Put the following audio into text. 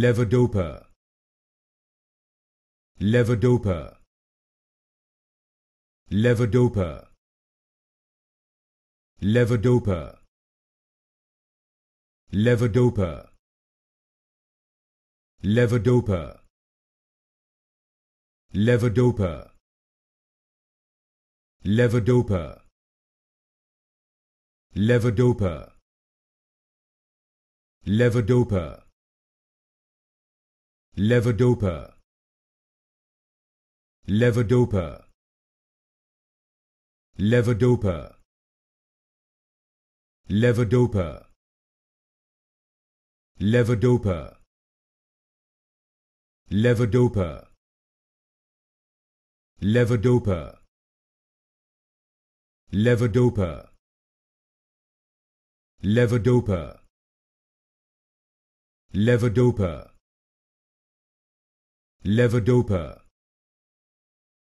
levodopa levodopa levodopa levodopa levodopa levodopa levodopa levodopa levodopa levodopa levodopa levodopa levodopa levodopa levodopa levodopa levodopa levodopa levodopa levodopa levodopa